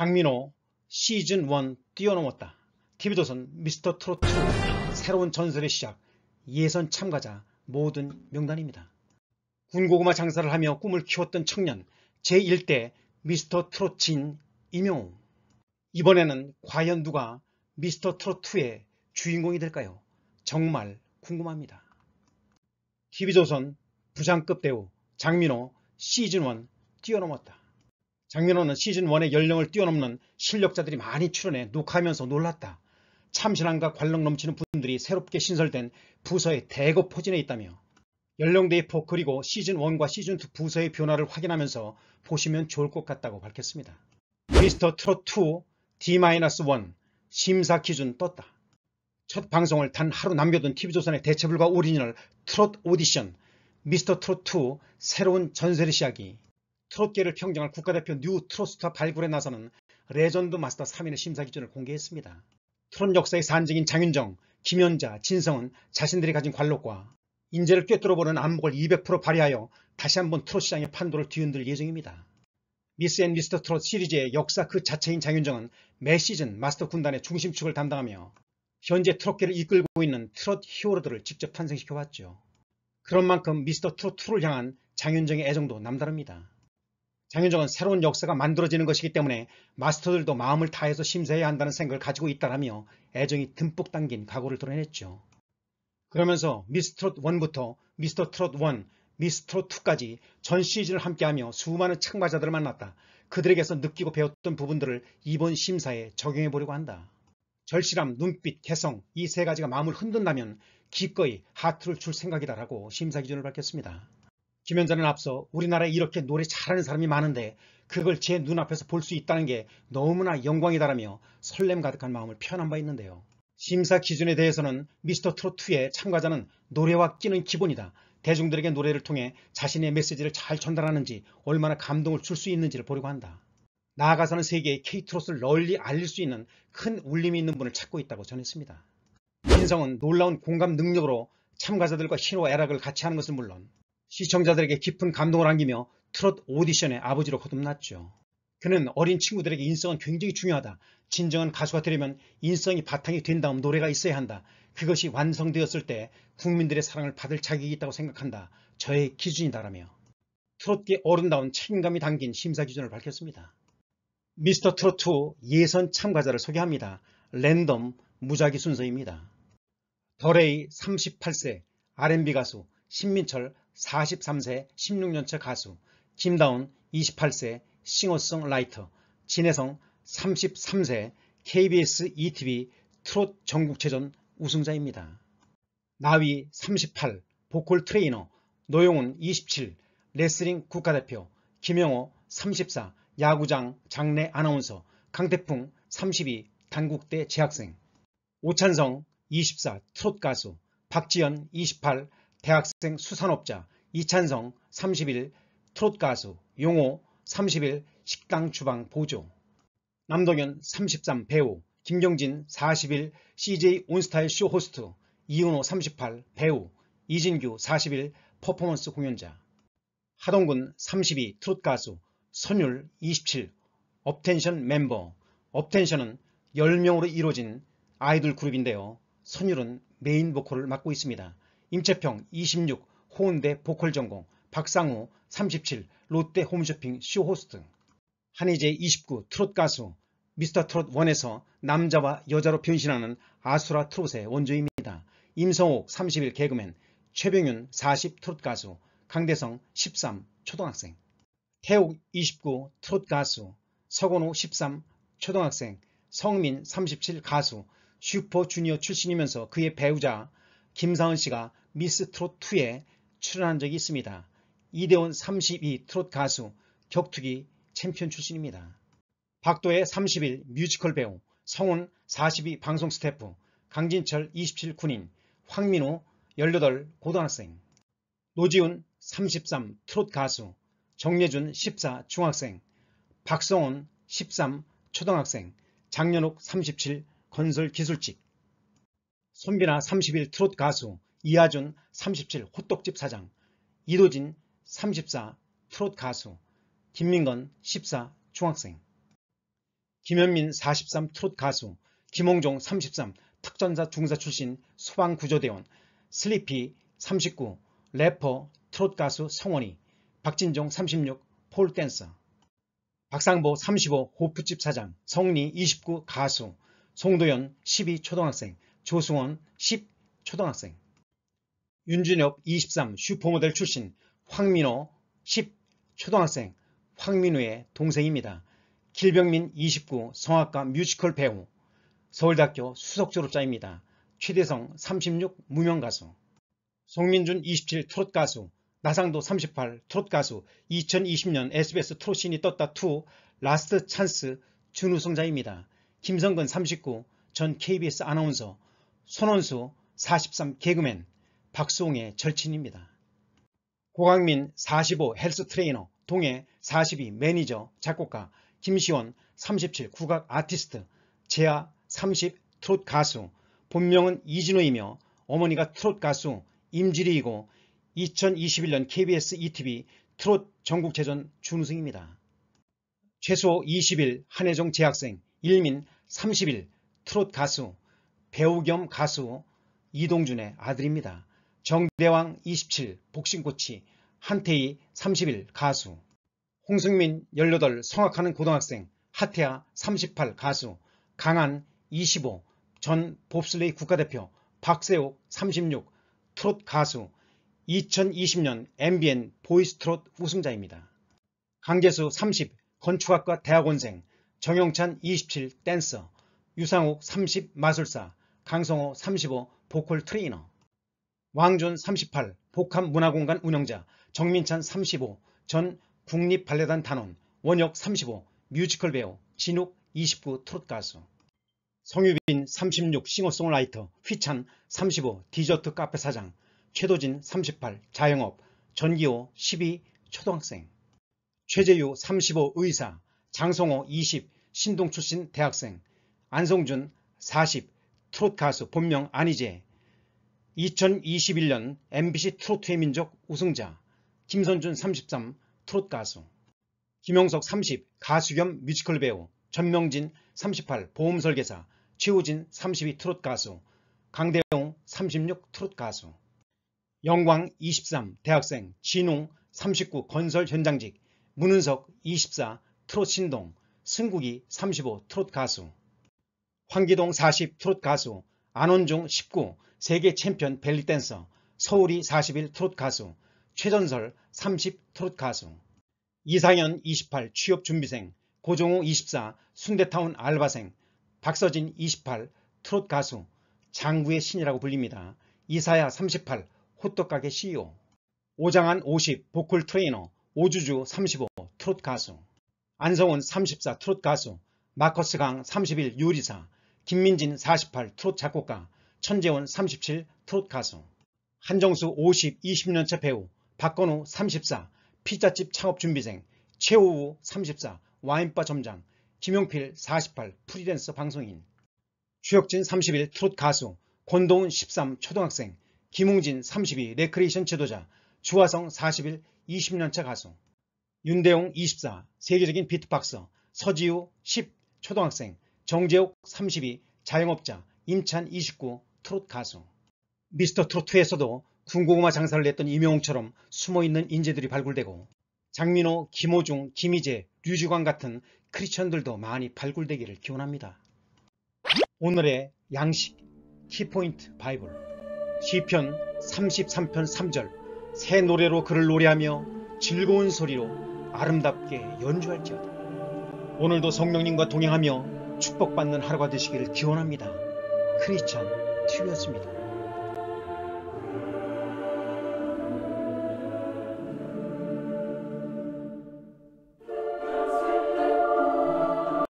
장민호 시즌 1 뛰어넘었다. TV조선 미스터 트롯 2 새로운 전설의 시작 예선 참가자 모든 명단입니다. 군고구마 장사를 하며 꿈을 키웠던 청년 제1대 미스터 트롯 진 이명호 이번에는 과연 누가 미스터 트롯 2의 주인공이 될까요? 정말 궁금합니다. TV조선 부장급 배우 장민호 시즌1 뛰어넘었다. 장민호는 시즌1의 연령을 뛰어넘는 실력자들이 많이 출연해 녹화하면서 놀랐다. 참신함과 관록 넘치는 분들이 새롭게 신설된 부서의 대거 포진해 있다며 연령대의 폭 그리고 시즌1과 시즌2 부서의 변화를 확인하면서 보시면 좋을 것 같다고 밝혔습니다. 미스터 트롯2 D-1 심사 기준 떴다. 첫 방송을 단 하루 남겨둔 TV조선의 대체불과 오리지널 트롯 오디션 미스터 트롯2 새로운 전세를 시작이 트롯계를 평정할 국가대표 뉴 트롯스타 발굴에 나서는 레전드 마스터 3인의 심사 기준을 공개했습니다. 트롯 역사의 산증인 장윤정, 김현자 진성은 자신들이 가진 관록과 인재를 꿰뚫어보는 안목을 200% 발휘하여 다시 한번 트롯 시장의 판도를 뒤흔들 예정입니다. 미스 앤 미스터 트롯 시리즈의 역사 그 자체인 장윤정은 매 시즌 마스터 군단의 중심축을 담당하며 현재 트롯계를 이끌고 있는 트롯 히어로들을 직접 탄생시켜왔죠. 그런 만큼 미스터 트롯2를 향한 장윤정의 애정도 남다릅니다. 장윤정은 새로운 역사가 만들어지는 것이기 때문에 마스터들도 마음을 다해서 심사해야 한다는 생각을 가지고 있다라며 애정이 듬뿍 담긴 각오를 드러냈죠. 그러면서 미스트롯 1부터 미스터 트롯 1, 미스트롯 2까지 전 시즌을 함께하며 수많은 창마자들을 만났다. 그들에게서 느끼고 배웠던 부분들을 이번 심사에 적용해 보려고 한다. 절실함, 눈빛, 개성 이 세 가지가 마음을 흔든다면 기꺼이 하트를 줄 생각이다라고 심사 기준을 밝혔습니다. 김현자는 앞서 우리나라에 이렇게 노래 잘하는 사람이 많은데 그걸 제 눈앞에서 볼 수 있다는 게 너무나 영광이다라며 설렘 가득한 마음을 표현한 바 있는데요. 심사 기준에 대해서는 미스터 트롯2의 참가자는 노래와 끼는 기본이다. 대중들에게 노래를 통해 자신의 메시지를 잘 전달하는지 얼마나 감동을 줄 수 있는지를 보려고 한다. 나아가서는 세계에 케이트롯을 널리 알릴 수 있는 큰 울림이 있는 분을 찾고 있다고 전했습니다. 신성은 놀라운 공감 능력으로 참가자들과 희노애락을 같이 하는 것은 물론 시청자들에게 깊은 감동을 안기며 트롯 오디션의 아버지로 거듭났죠. 그는 어린 친구들에게 인성은 굉장히 중요하다. 진정한 가수가 되려면 인성이 바탕이 된 다음 노래가 있어야 한다. 그것이 완성되었을 때 국민들의 사랑을 받을 자격이 있다고 생각한다. 저의 기준이다라며 트롯계 어른다운 책임감이 담긴 심사 기준을 밝혔습니다. 미스터 트롯2 예선 참가자를 소개합니다. 랜덤 무작위 순서입니다. 더레이 38세 R&B 가수 신민철 43세 16년차 가수, 김다운 28세 싱어송 라이터, 진혜성 33세 KBS ETV 트롯 전국체전 우승자입니다. 나위 38, 보컬 트레이너, 노용훈 27, 레슬링 국가대표, 김영호 34, 야구장 장례 아나운서, 강태풍 32, 단국대 재학생, 오찬성 24, 트롯 가수, 박지연 28, 대학생 수산업자, 이찬성 30일 트롯 가수, 용호 30일 식당 주방 보조, 남동현 33 배우, 김경진 40일 CJ 온스타일 쇼 호스트, 이은호 38 배우, 이진규 40일 퍼포먼스 공연자, 하동근 32 트롯 가수, 선율 27 업텐션 멤버, 업텐션은 10명으로 이루어진 아이돌 그룹인데요. 선율은 메인 보컬을 맡고 있습니다. 임채평 26, 호운대 보컬 전공, 박상우 37, 롯데 홈쇼핑 쇼호스트 한희재 29, 트롯 가수 미스터 트롯 1에서 남자와 여자로 변신하는 아수라 트롯의 원조입니다. 임성옥 31 개그맨, 최병윤 40 트롯 가수, 강대성 13 초등학생 태욱 29 트롯 가수, 서건우 13 초등학생, 성민 37 가수, 슈퍼주니어 출신이면서 그의 배우자 김상은 씨가 미스 트롯 2에 출연한 적이 있습니다. 이대원 32 트롯 가수 격투기 챔피언 출신입니다. 박도의 31 뮤지컬 배우, 성훈 42 방송 스태프, 강진철 27 군인, 황민호 18 고등학생, 노지훈 33 트롯 가수, 정예준 14 중학생, 박성훈 13 초등학생, 장연욱37 건설 기술직, 손비나 31 트롯 가수, 이하준 37 호떡집 사장, 이도진 34 트롯 가수, 김민건 14 중학생, 김현민 43 트롯 가수, 김홍종 33 특전사 중사 출신 소방구조대원, 슬리피 39 래퍼 트롯 가수 성원이, 박진종 36 폴댄서, 박상보 35 호프집 사장, 성리 29 가수, 송도연 12 초등학생, 조승원 10 초등학생 윤준엽 23 슈퍼모델 출신 황민호 10 초등학생 황민우의 동생입니다. 길병민 29 성악가 뮤지컬 배우 서울대학교 수석 졸업자입니다. 최대성 36 무명가수 송민준 27 트롯 가수 나상도 38 트롯 가수 2020년 SBS 트롯신이 떴다 2 라스트 찬스 준우승자입니다. 김성근 39 전 KBS 아나운서 손원수 43 개그맨 박수홍의 절친입니다. 고강민 45 헬스 트레이너, 동해 42 매니저, 작곡가, 김시원 37 국악 아티스트, 제아 30 트롯 가수, 본명은 이진호이며 어머니가 트롯 가수 임지리이고 2021년 KBS ETV 트롯 전국체전 준우승입니다. 최소 20일 한혜종 재학생, 일민 30일 트롯 가수, 배우 겸 가수 이동준의 아들입니다. 정대왕 27 복싱코치 한태희 31 가수 홍승민 18 성악하는 고등학생 하태아 38 가수 강한 25전 봅슬레이 국가대표 박세옥 36 트롯 가수 2020년 MBN 보이스 트롯 우승자입니다. 강재수 30 건축학과 대학원생 정영찬 27 댄서 유상욱 30 마술사 강성호 35 보컬 트레이너 왕존 38, 복합문화공간 운영자, 정민찬 35, 전 국립발레단 단원, 원혁 35, 뮤지컬 배우, 진욱 29, 트롯 가수, 성유빈 36, 싱어송라이터, 휘찬 35, 디저트 카페 사장, 최도진 38, 자영업, 전기호 12, 초등학생, 최재유 35, 의사, 장성호 20, 신동 출신 대학생, 안성준 40, 트롯 가수, 본명 안희재, 2021년 MBC 트로트의 민족 우승자 김선준 33 트롯 가수 김영석 30 가수 겸 뮤지컬 배우 전명진 38 보험 설계사 최우진 32 트롯 가수 강대용 36 트롯 가수 영광 23 대학생 진웅 39 건설 현장직 문은석 24 트롯 신동 승국이 35 트롯 가수 황기동 40 트롯 가수 안원중 19, 세계 챔피언 벨리댄서, 서울이 4 0일 트롯 가수, 최전설 30 트롯 가수, 이상현 28 취업 준비생, 고종우 24 순대타운 알바생, 박서진 28 트롯 가수, 장구의 신이라고 불립니다. 이사야 38 호떡가게 CEO, 오장한 50 보컬 트레이너, 오주주 35 트롯 가수, 안성훈 34 트롯 가수, 마커스 강 31 요리사, 김민진 48 트롯 작곡가, 천재원 37 트롯 가수, 한정수 50 20년차 배우, 박건우 34 피자집 창업준비생, 최우우 34 와인바 점장, 김용필 48 프리랜서 방송인, 최혁진 31 트롯 가수, 권동훈 13 초등학생, 김웅진 32레크리에이션 지도자, 주화성 41 20년차 가수, 윤대용 24 세계적인 비트박서, 서지우 10 초등학생, 정재욱 32, 자영업자, 임찬 29, 트롯 가수. 미스터 트롯2에서도 군고구마 장사를 했던 임영웅처럼 숨어있는 인재들이 발굴되고 장민호, 김호중, 김희재, 류주광 같은 크리스천들도 많이 발굴되기를 기원합니다. 오늘의 양식 키포인트 바이블 시편 33편 3절 새 노래로 그를 노래하며 즐거운 소리로 아름답게 연주할지어다. 오늘도 성령님과 동행하며 축복받는 하루가 되시기를 기원합니다. 크리스찬 TV였습니다.